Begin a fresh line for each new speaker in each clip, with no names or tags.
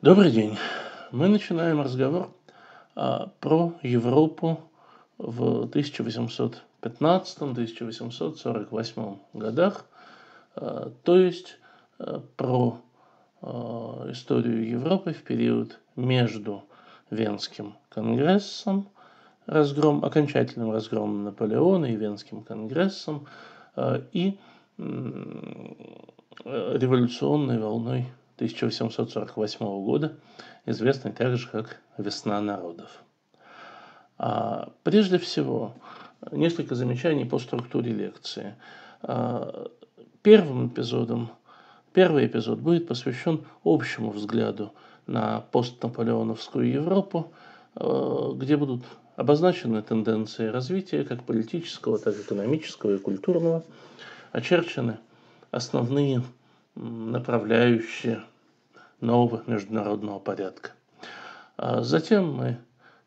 Добрый день. Мы начинаем разговор а, про Европу в 1815-1848 годах, а, то есть а, про а, историю Европы в период между Венским конгрессом, разгром, окончательным разгромом Наполеона и Венским конгрессом а, и революционной волной 1848 года, известный также как «Весна народов». А, прежде всего, несколько замечаний по структуре лекции. А, первым эпизодом, первый эпизод будет посвящен общему взгляду на постнаполеоновскую Европу, а, где будут обозначены тенденции развития как политического, так и экономического и культурного, очерчены основные направляющие нового международного порядка. А затем мы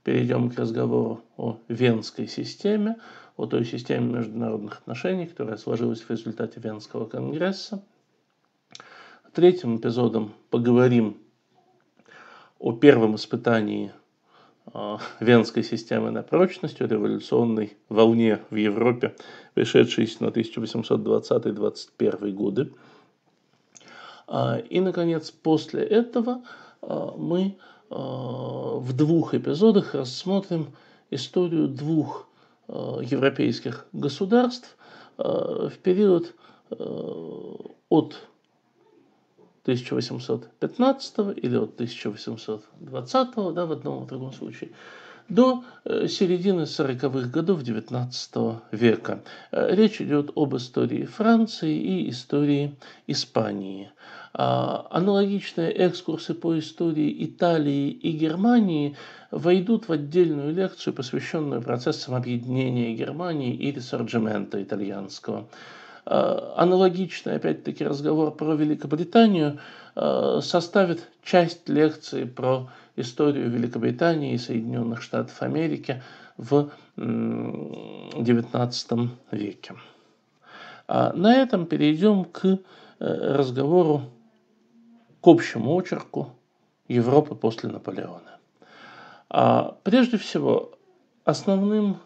перейдем к разговору о венской системе, о той системе международных отношений, которая сложилась в результате Венского конгресса. Третьим эпизодом поговорим о первом испытании а, венской системы на прочность, о революционной волне в Европе, пришедшейся на 1820-21 годы. А, и, наконец, после этого а, мы а, в двух эпизодах рассмотрим историю двух европейских государств в период от 1815 или от 1820, да, в одном и другом случае, до э, середины 40-х годов XIX века. Э, речь идет об истории Франции и истории Испании. А, аналогичные экскурсы по истории Италии и Германии войдут в отдельную лекцию, посвященную процессам объединения Германии и ресорджимента итальянского. А, аналогичный, опять-таки, разговор про Великобританию а, составит часть лекции про историю Великобритании и Соединенных Штатов Америки в XIX веке. На этом перейдем к э, разговору к общему очерку Европы после Наполеона. А, прежде всего, основным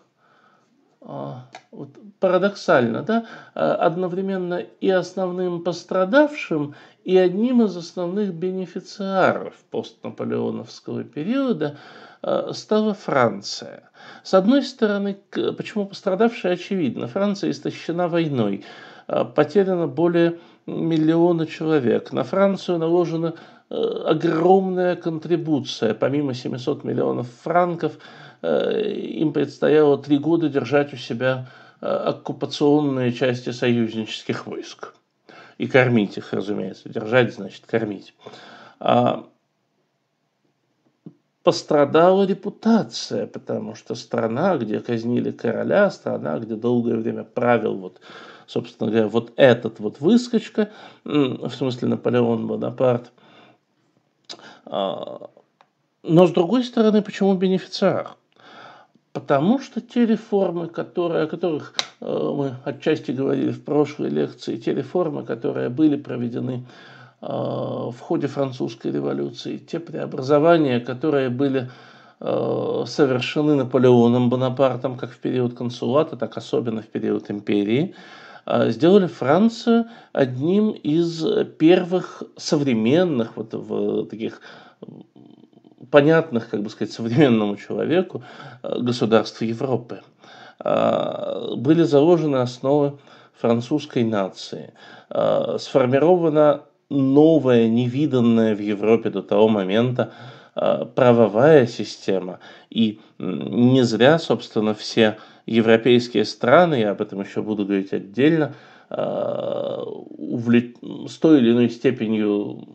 а, вот, парадоксально, да, а, одновременно и основным пострадавшим, и одним из основных бенефициаров постнаполеоновского периода а, стала Франция. С одной стороны, почему пострадавшая, очевидно, Франция истощена войной, потеряно более миллиона человек. На Францию наложена э, огромная контрибуция. Помимо 700 миллионов франков, э, им предстояло три года держать у себя э, оккупационные части союзнических войск. И кормить их, разумеется. Держать, значит, кормить. А пострадала репутация, потому что страна, где казнили короля, страна, где долгое время правил вот собственно говоря, вот этот вот выскочка, в смысле Наполеон Бонапарт, а, но с другой стороны, почему бенефициар? Потому что те реформы, которые, о которых э, мы отчасти говорили в прошлой лекции, те реформы, которые были проведены э, в ходе французской революции, те преобразования, которые были э, совершены Наполеоном Бонапартом как в период консулата, так особенно в период империи, а, сделали Францию одним из первых современных вот в таких понятных, как бы сказать, современному человеку а, государств Европы. А, были заложены основы французской нации. Сформирована новая, невиданная в Европе до того момента Э, правовая система. И не зря, собственно, все европейские страны, я об этом еще буду говорить отдельно, э, увлек... с той или иной степенью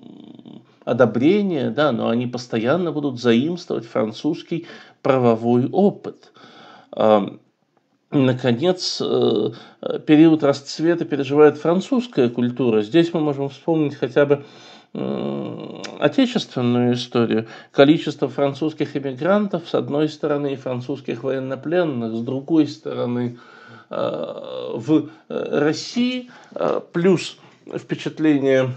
одобрения, да, но они постоянно будут заимствовать французский правовой опыт. Наконец, э, период расцвета переживает французская культура. Здесь мы можем вспомнить хотя бы отечественную историю. Количество французских иммигрантов с одной стороны, и французских военнопленных, с другой стороны, э, в э, России, э, плюс впечатление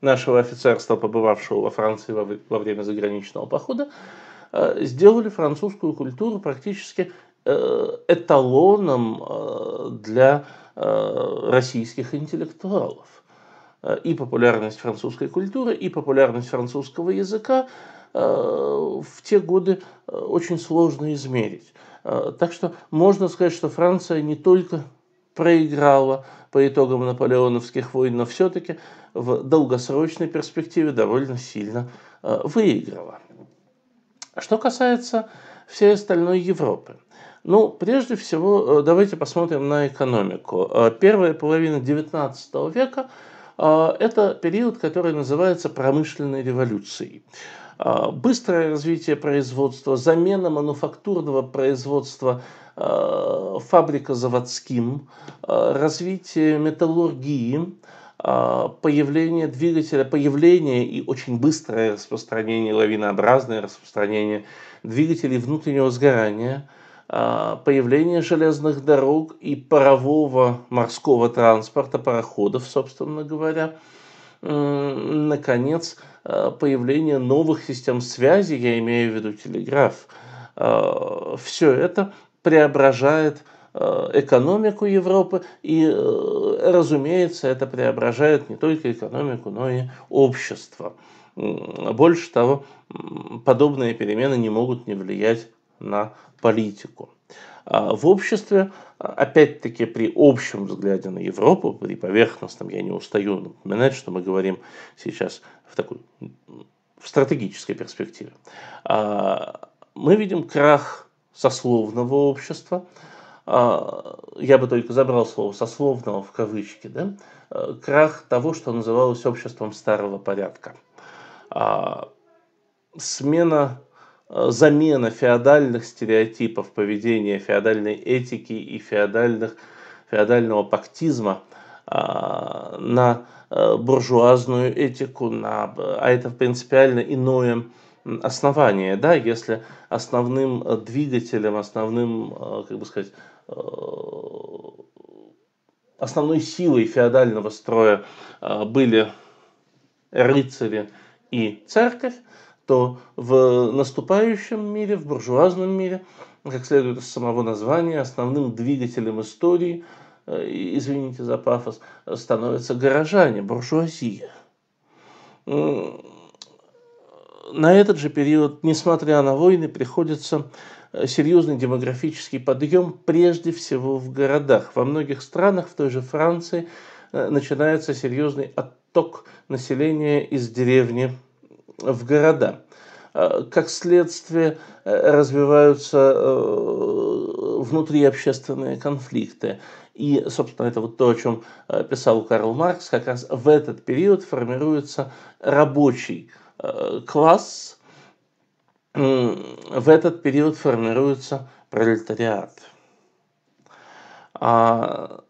нашего офицерства, побывавшего во Франции во время заграничного похода, сделали французскую культуру практически эталоном для российских интеллектуалов и популярность французской культуры, и популярность французского языка э, в те годы э, очень сложно измерить. Э, так что можно сказать, что Франция не только проиграла по итогам наполеоновских войн, но все-таки в долгосрочной перспективе довольно сильно выиграла. Что касается всей остальной Европы. Ну, прежде всего, давайте посмотрим на экономику. Первая половина XIX века – а, это период, который называется промышленной революцией а, быстрое развитие производства, замена мануфактурного производства а, фабрико заводским, развитие металлургии, появление двигателя, появление и очень быстрое распространение, лавинообразное распространение двигателей внутреннего сгорания – а, появление железных дорог и парового морского транспорта, пароходов, собственно говоря, наконец, а, появление новых систем связи, я имею в виду телеграф, а, все это преображает экономику Европы, и, э, разумеется, это преображает не только экономику, но и общество. Больше того, подобные перемены не могут не влиять на политику. А, в обществе, опять-таки, при общем взгляде на Европу, при поверхностном, я не устаю напоминать, что мы говорим сейчас в такой в стратегической перспективе, а, мы видим крах сословного общества, а, я бы только забрал слово сословного в кавычки, да, крах того, что называлось обществом старого порядка. Смена Э, замена феодальных стереотипов поведения, феодальной этики и феодальных, феодального пактизма а, на э, буржуазную этику, на, а это принципиально иное основание. Да? Если основным э, двигателем, основным, как бы сказать, основной силой феодального строя были рыцари и церковь, то в наступающем мире, в буржуазном мире, как следует из самого названия, основным двигателем истории, э, извините за пафос, становятся горожане, буржуазия. На этот же период, несмотря на войны, приходится э, серьезный демографический подъем прежде всего в городах. Во многих странах, в той же Франции, э, начинается серьезный отток населения из деревни в города. А, как следствие э, развиваются э, внутриобщественные конфликты. И, собственно, это вот то, о чем э, писал Карл Маркс, как раз в этот период формируется рабочий класс, в этот период формируется пролетариат. А,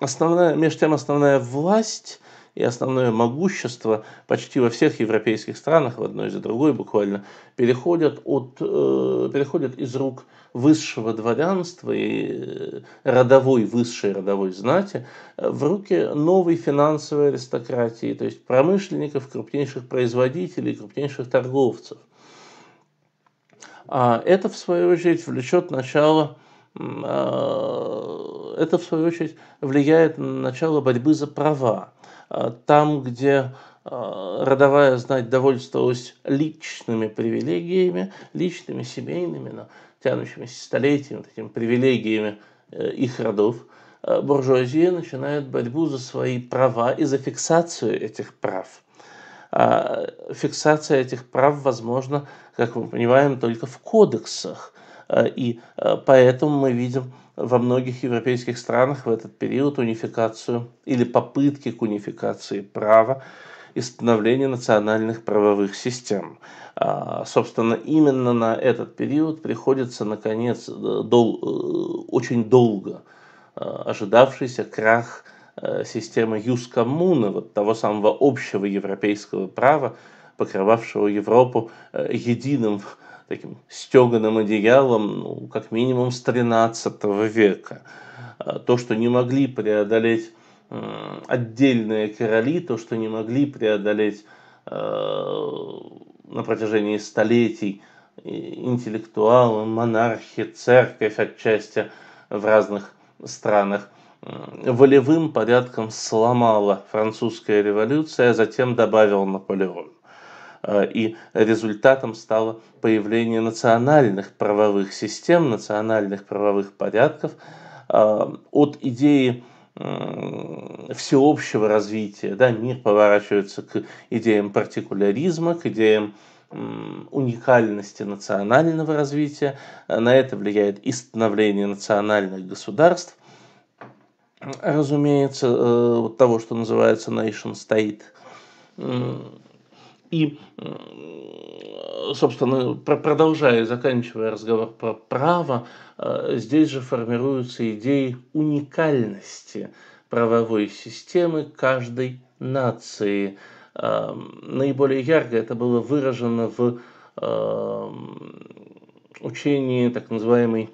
основная, между тем, основная власть и основное могущество почти во всех европейских странах, в одной за другой буквально, переходят, от, э, переходят из рук высшего дворянства и э, родовой, высшей родовой знати э, в руки новой финансовой аристократии, то есть промышленников, крупнейших производителей, крупнейших торговцев. А это, в свою очередь, влечет начало э, это, в свою очередь, влияет на начало борьбы за права. А, там, где а, родовая знать довольствовалась личными привилегиями, личными, семейными, но тянущимися столетиями, такими привилегиями э, их родов, а, буржуазия начинает борьбу за свои права и за фиксацию этих прав. Фиксация этих прав возможна, как мы понимаем, только в кодексах. И поэтому мы видим во многих европейских странах в этот период унификацию или попытки к унификации права и становления национальных правовых систем. А, собственно, именно на этот период приходится, наконец, э, дол э, очень долго э, ожидавшийся крах системы юс коммуна, вот того самого общего европейского права, покрывавшего Европу единым таким стеганым одеялом, ну, как минимум с 13 века. А, то, что не могли преодолеть отдельные короли, то, что не могли преодолеть а, на протяжении столетий интеллектуалы, монархи, церковь отчасти в разных странах, волевым порядком сломала французская революция, а затем добавил Наполеон. Э, и результатом стало появление национальных правовых систем, национальных правовых порядков э, от идеи всеобщего развития. Да, мир поворачивается к идеям партикуляризма, к идеям уникальности национального развития. На это влияет и становление национальных государств, разумеется, э, вот того, что называется nation state. И, э, собственно, продолжая, заканчивая разговор про право, э, здесь же формируются идеи уникальности правовой системы каждой нации. Э, наиболее ярко это было выражено в учении так называемой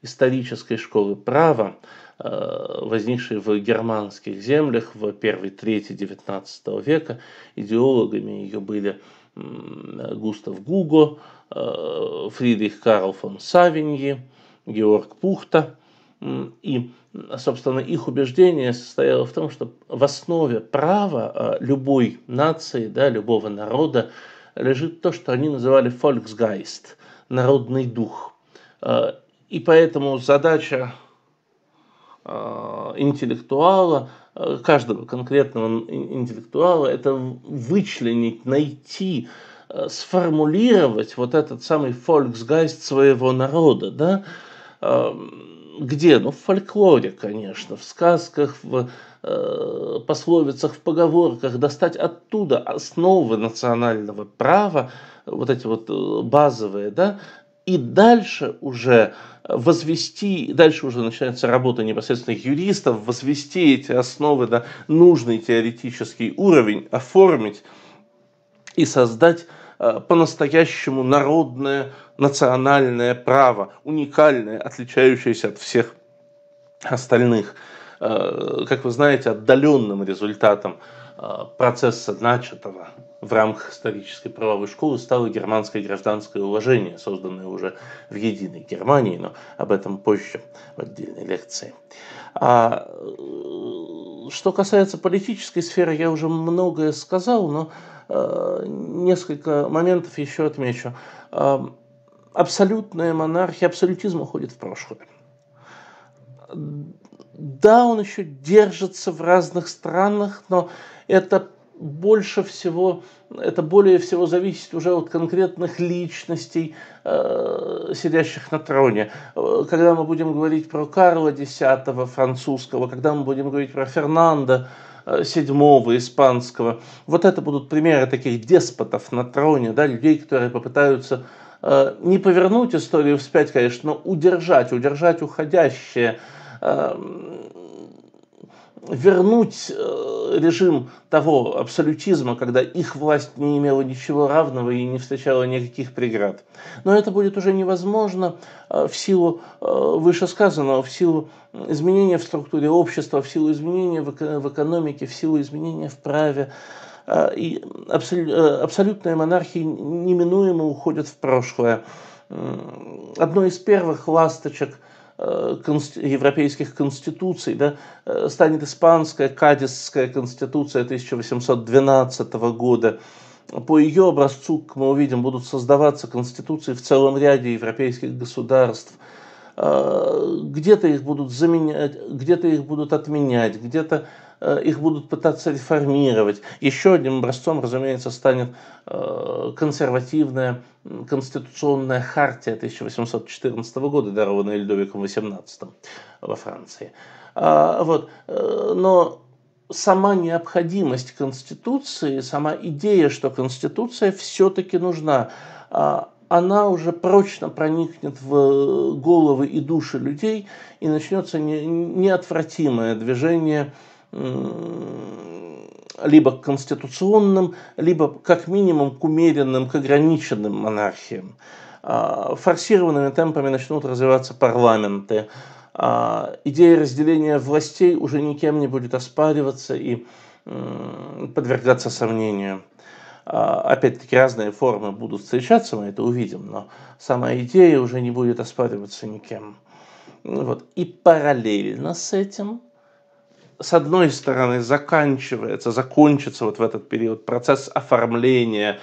исторической школы права, Э, возникшие в германских землях в первой трети XIX века. Идеологами ее были Густав Гуго, э, Фридрих Карл фон Савиньи, Георг Пухта. И, собственно, их убеждение состояло в том, что в основе права э, любой нации, да, любого народа лежит то, что они называли «фольксгайст» – народный дух. И поэтому задача Э, интеллектуала, э, каждого конкретного интеллектуала, это вычленить, найти, э, сформулировать вот этот самый фольксгайст своего народа, да, эм, где? Ну, в фольклоре, конечно, в сказках, в пословицах, в поговорках, достать оттуда основы национального права, вот эти вот базовые, да, и дальше уже возвести, дальше уже начинается работа непосредственных юристов, возвести эти основы на нужный теоретический уровень, оформить и создать э, по-настоящему народное национальное право, уникальное, отличающееся от всех остальных, э, как вы знаете, отдаленным результатом Э, процесса начатого в рамках исторической правовой школы стало германское гражданское уложение, созданное уже в единой Германии, но об этом позже в отдельной лекции. А, э, что касается политической сферы, я уже многое сказал, но э, несколько моментов еще отмечу. абсолютная монархия, абсолютизм уходит в прошлое. Да, он еще держится в разных странах, но это больше всего, это более всего зависит уже от конкретных личностей, э, сидящих на троне. Э, когда мы будем говорить про Карла X французского, когда мы будем говорить про Фернанда VII э, испанского, вот это будут примеры таких деспотов на троне, да, людей, которые попытаются не повернуть историю вспять, конечно, но удержать, удержать уходящее. Эм, вернуть э, режим того абсолютизма, когда их власть не имела ничего равного и не встречала никаких преград. Но это будет уже невозможно э, в силу э, вышесказанного, в силу изменения в структуре общества, в силу изменения в экономике, в силу изменения в праве. И абсолютная монархия неминуемо уходит в прошлое. Одно из первых ласточек – Э, европейских конституций, да, э, станет испанская Кадисская конституция 1812 года. По ее образцу, как мы увидим, будут создаваться конституции в целом ряде европейских государств. Э, где-то их будут заменять, где-то их будут отменять, где-то Э, их будут пытаться реформировать. Еще одним образцом, разумеется, станет э, консервативная конституционная хартия 1814 года, дарованная Людовиком XVIII во Франции. А, вот. Э, но сама необходимость Конституции, сама идея, что Конституция все-таки нужна, а, она уже прочно проникнет в головы и души людей, и начнется неотвратимое движение – либо к конституционным, либо как минимум к умеренным, к ограниченным монархиям. А, форсированными темпами начнут развиваться парламенты. А, идея разделения властей уже никем не будет оспариваться и подвергаться сомнению. А, опять-таки разные формы будут встречаться, мы это увидим, но сама идея уже не будет оспариваться никем. Вот. И параллельно с этим – с одной стороны, заканчивается, закончится вот в этот период процесс оформления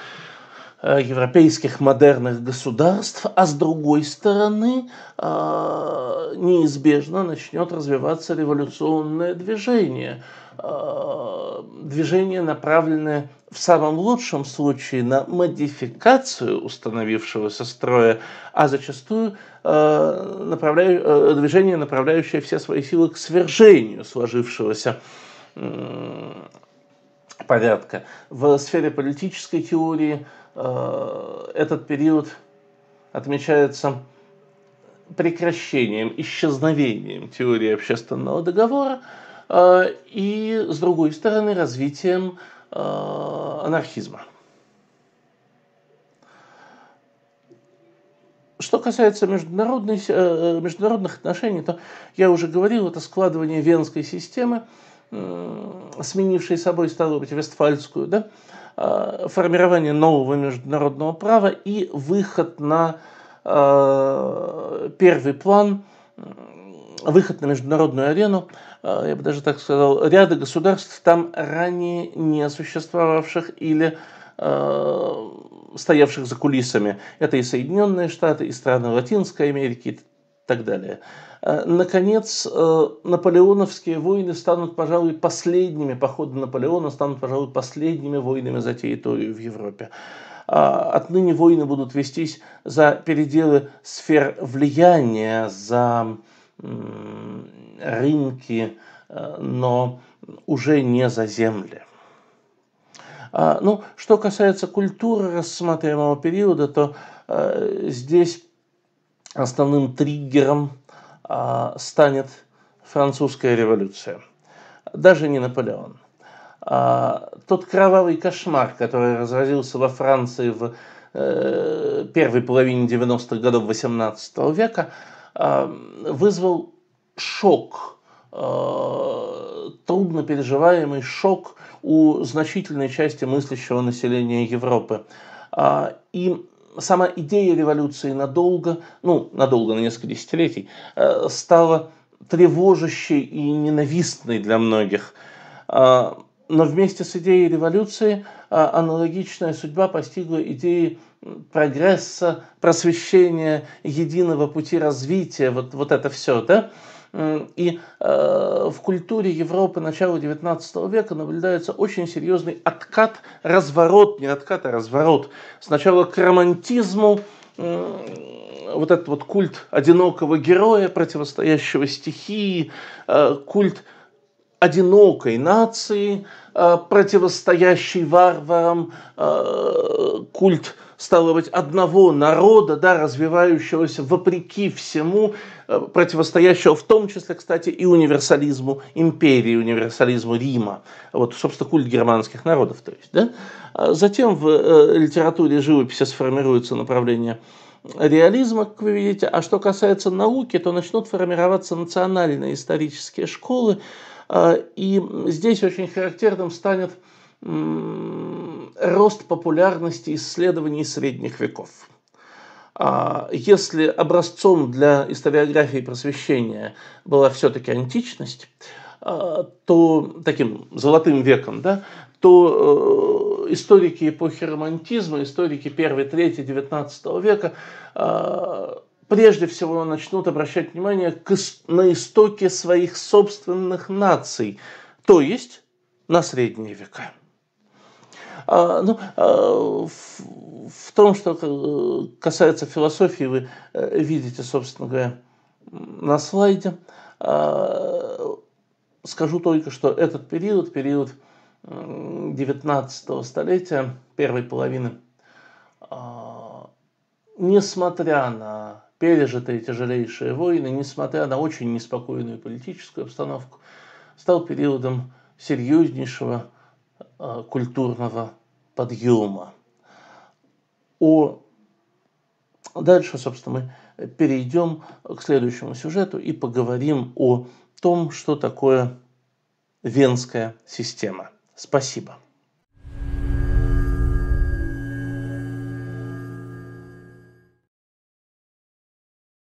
Э, европейских модерных государств, а с другой стороны э, неизбежно начнет развиваться революционное движение. Э, движение, направленное в самом лучшем случае на модификацию установившегося строя, а зачастую направляю, движение, направляющее все свои силы к свержению сложившегося порядка. В сфере политической теории э, этот период отмечается прекращением, исчезновением теории общественного договора э, и, с другой стороны, развитием э, анархизма. Что касается международных отношений, то я уже говорил, это складывание венской системы – Э, сменившей собой, стало быть, Вестфальскую, да, э, формирование нового международного права и выход на э, первый план, выход на международную арену, я бы даже так сказал, ряда государств, там ранее не существовавших или стоявших за кулисами. Это и Соединенные Штаты, и страны Латинской Америки и так далее. Э, наконец, э, наполеоновские войны станут, пожалуй, последними, походы Наполеона станут, пожалуй, последними войнами за территорию в Европе. А, отныне войны будут вестись за переделы сфер влияния, за рынки, э, но уже не за земли. А, ну, что касается культуры рассматриваемого периода, то здесь основным триггером а, станет французская революция. Даже не Наполеон. А, тот кровавый кошмар, который разразился во Франции в э, первой половине 90-х годов 18 го века, а, вызвал шок, трудно переживаемый шок у значительной части мыслящего населения Европы. И сама идея революции надолго, ну, надолго, на несколько десятилетий, э, стала тревожащей и ненавистной для многих. Э, но вместе с идеей революции э, аналогичная судьба постигла идеи прогресса, просвещения, единого пути развития, вот, вот это все, да? И э, в культуре Европы начала XIX века наблюдается очень серьезный откат, разворот, не откат, а разворот. Сначала к романтизму, вот этот вот культ одинокого героя, противостоящего стихии, э, культ одинокой нации, э, противостоящей варварам, культ стало быть, одного народа, да, развивающегося вопреки всему, э, противостоящего в том числе, кстати, и универсализму империи, универсализму Рима. Вот, собственно, культ германских народов, то есть, да. А затем в э, литературе живописи сформируется направление реализма, как вы видите. А что касается науки, то начнут формироваться национальные исторические школы. Э, и здесь очень характерным станет рост популярности исследований средних веков. А, если образцом для историографии просвещения была все-таки античность, а, то таким золотым веком, да, то э, историки эпохи романтизма, историки 1, 3, 19 века а, прежде всего начнут обращать внимание на истоки своих собственных наций, то есть на средние века. А, ну, а, в том, что э, касается философии, вы э, видите, собственно говоря, на слайде. А, скажу только, что этот период, период 19 столетия, первой половины, несмотря на пережитые тяжелейшие войны, несмотря на очень неспокойную политическую обстановку, стал периодом серьезнейшего культурного подъема. О... Дальше, собственно, мы перейдем к следующему сюжету и поговорим о том, что такое венская система. Спасибо.